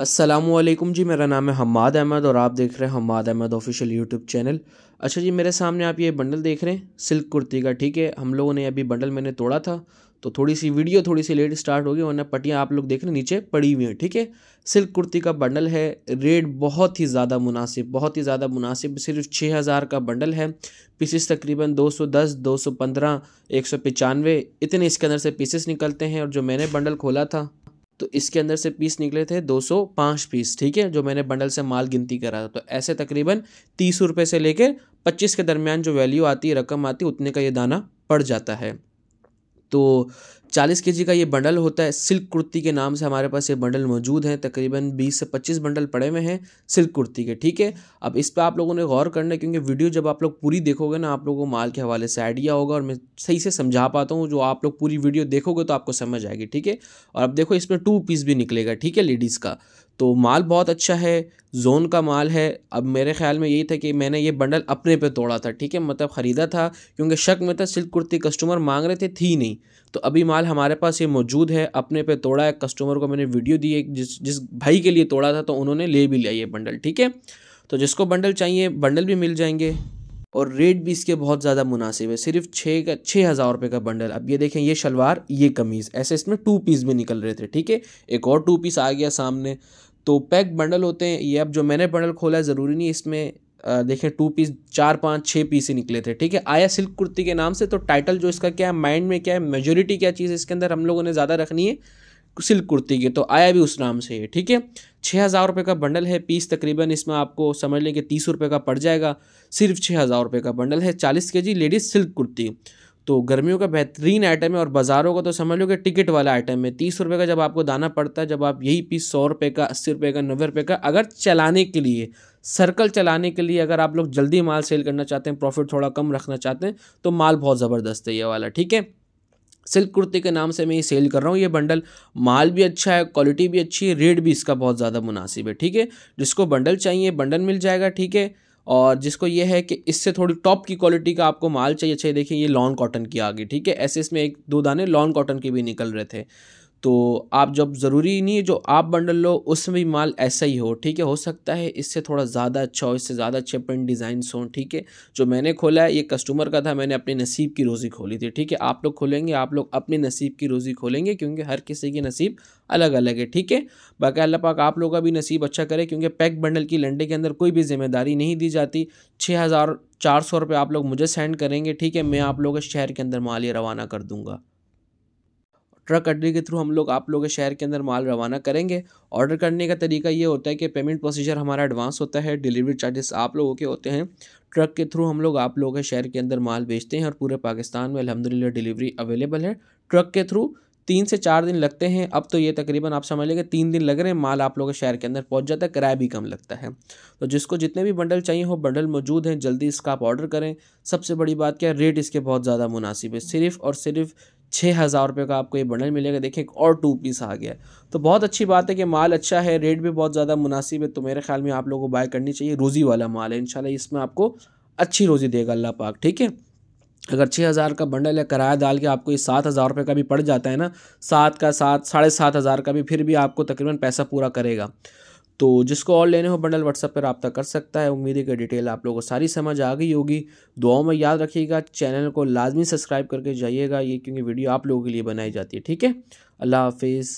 असलम जी मेरा नाम है हमाद अहमद और आप देख रहे हैं Hammad Ahmad official YouTube channel अच्छा जी मेरे सामने आप ये बंडल देख रहे हैं सिल्क कुर्ती का ठीक है हम लोगों ने अभी बंडल मैंने तोड़ा था तो थोड़ी सी वीडियो थोड़ी सी लेट स्टार्ट होगी वरना पटियाँ आप लोग देख रहे हैं नीचे पड़ी हुई हैं ठीक है सिल्क कुर्ती का बंडल है रेट बहुत ही ज़्यादा मुनासिब बहुत ही ज़्यादा मुनासिब सिर्फ छः हज़ार का बंडल है पीसेस तकरीबन 210, 215, 195 इतने इसके अंदर से पीसेस निकलते हैं और जो मैंने बंडल खोला था तो इसके अंदर से पीस निकले थे 205 पीस ठीक है जो मैंने बंडल से माल गिनती करा था तो ऐसे तकरीबन तीस रुपये से लेकर पच्चीस के दरमियान जो वैल्यू आती है रकम आती है उतने का ये दाना पड़ जाता है तो चालीस के का ये बंडल होता है सिल्क कुर्ती के नाम से हमारे पास ये बंडल मौजूद हैं तकरीबन बीस से पच्चीस बंडल पड़े हुए हैं सिल्क कुर्ती के ठीक है अब इस पर आप लोगों ने गौर करना है क्योंकि वीडियो जब आप लोग पूरी देखोगे ना आप लोगों को माल के हवाले से आइडिया होगा और मैं सही से समझा पाता हूँ जो आप लोग पूरी वीडियो देखोगे तो आपको समझ आएगी ठीक है और अब देखो इसमें टू पीस भी निकलेगा ठीक है लेडीज़ का तो माल बहुत अच्छा है जोन का माल है अब मेरे ख्याल में यही था कि मैंने ये बंडल अपने पे तोड़ा था ठीक है मतलब ख़रीदा था क्योंकि शक में था सिल्क कुर्ती कस्टमर मांग रहे थे थी नहीं तो अभी माल हमारे पास ये मौजूद है अपने पे तोड़ा है कस्टमर को मैंने वीडियो दी है जिस जिस भाई के लिए तोड़ा था तो उन्होंने ले भी लिया ये बंडल ठीक है तो जिसको बंडल चाहिए बंडल भी मिल जाएंगे और रेट भी इसके बहुत ज़्यादा मुनासिब है सिर्फ छः का छः हज़ार रुपये का बंडल अब ये देखें ये शलवार ये कमीज़ ऐसे इसमें टू पीस भी निकल रहे थे ठीक है एक और टू पीस आ गया सामने तो पैक बंडल होते हैं ये अब जो मैंने बंडल खोला है ज़रूरी नहीं इसमें देखें टू पीस चार पाँच छः पीस ही निकले थे ठीक है आया सिल्क कुर्ती के नाम से तो टाइटल जो इसका क्या है माइंड में क्या है मेजोरिटी क्या चीज़ है इसके अंदर हम लोगों ने ज़्यादा रखनी है सिल्क कुर्ती की तो आया भी उस नाम से है ठीक है छः हज़ार रुपये का बंडल है पीस तकरीबन इसमें आपको समझ लें कि तीस रुपये का पड़ जाएगा सिर्फ छः हज़ार रुपये का बंडल है चालीस के जी लेडीज़ सिल्क कुर्ती तो गर्मियों का बेहतरीन आइटम है और बाज़ारों का तो समझ लो कि टिकट वाला आइटम है तीस रुपये का जब आपको दाना पड़ता है जब आप यही पीस सौ रुपये का अस्सी रुपये का नब्बे रुपये का अगर चलाने के लिए सर्कल चलाने के लिए अगर आप लोग जल्दी माल सेल करना चाहते हैं प्रॉफिट थोड़ा कम रखना चाहते हैं तो माल बहुत ज़बरदस्त है ये वाला ठीक है सिल्क कुर्ती के नाम से मैं ये सेल कर रहा हूँ ये बंडल माल भी अच्छा है क्वालिटी भी अच्छी है रेट भी इसका बहुत ज़्यादा मुनासिब है ठीक है जिसको बंडल चाहिए बंडल मिल जाएगा ठीक है और जिसको ये है कि इससे थोड़ी टॉप की क्वालिटी का आपको माल चाहिए चाहिए देखिए ये लॉन कॉटन की आ गई ठीक है ऐसे इसमें एक दो दाने लॉन कॉटन के भी निकल रहे थे तो आप जब ज़रूरी नहीं है जो आप बंडल लो उसमें भी माल ऐसा ही हो ठीक है हो सकता है इससे थोड़ा ज़्यादा अच्छा हो इससे ज़्यादा अच्छे प्रिंट डिज़ाइंस हों ठीक है जो मैंने खोला है ये कस्टमर का था मैंने अपने नसीब की रोज़ी खोली थी ठीक है आप लोग खोलेंगे आप लोग अपने नसीब की रोज़ी खोलेंगे क्योंकि हर किसी की नसीब अलग अलग है ठीक है बाकी अल्लाह पाक आप लोग का भी नसीब अच्छा करे क्योंकि पैक बंडल की लंडे के अंदर कोई भी जिम्मेदारी नहीं दी जाती छः हज़ार चार सौ रुपये आप लोग मुझे सेंड करेंगे ठीक है मैं आप लोगों के शहर के अंदर माल ये रवाना कर दूँगा ट्रक अड्डे के थ्रू हम लोग आप लोगों के शहर के अंदर माल रवाना करेंगे ऑर्डर करने का तरीका ये होता है कि पेमेंट प्रोसीजर हमारा एडवांस होता है डिलीवरी चार्जेस आप लोगों के होते हैं ट्रक के थ्रू हम लोग आप लोगों के शहर के अंदर माल बेचते हैं और पूरे पाकिस्तान में अलहमदिल्ला डिलीवरी अवेलेबल है ट्रक के थ्रू तीन से चार दिन लगते हैं अब तो ये तकरीबन आप समझ लेंगे तीन दिन लग रहे हैं माल आप लोगों के शहर के अंदर पहुंच जाता है किराया भी कम लगता है तो जिसको जितने भी बंडल चाहिए हो बंडल मौजूद हैं जल्दी इसका आप ऑर्डर करें सबसे बड़ी बात क्या है रेट इसके बहुत ज़्यादा मुनासिब है सिर्फ और सिर्फ छः हज़ार रुपये का आपको ये बंडल मिलेगा देखिए एक और टू पीस आ गया तो बहुत अच्छी बात है कि माल अच्छा है रेट भी बहुत ज़्यादा मुनासिब है तो मेरे ख्याल में आप लोगों को बाय करनी चाहिए रोज़ी वाला माल है इनशाला इसमें आपको अच्छी रोज़ी देगा अल्लाह पाक ठीक है अगर छः हज़ार का बंडल या किराया डाल के आपको ये सात हज़ार रुपये का भी पड़ जाता है ना सात का सात साढ़े सात हज़ार का भी फिर भी आपको तकरीबन पैसा पूरा करेगा तो जिसको और लेने हो बंडल व्हाट्सएप पर रबता कर सकता है उम्मीद है कि डिटेल आप लोगों को सारी समझ आ गई होगी दुआओं में याद रखिएगा चैनल को लाजमी सब्सक्राइब करके जाइएगा ये क्योंकि वीडियो आप लोगों के लिए बनाई जाती है ठीक है अल्लाह हाफिज़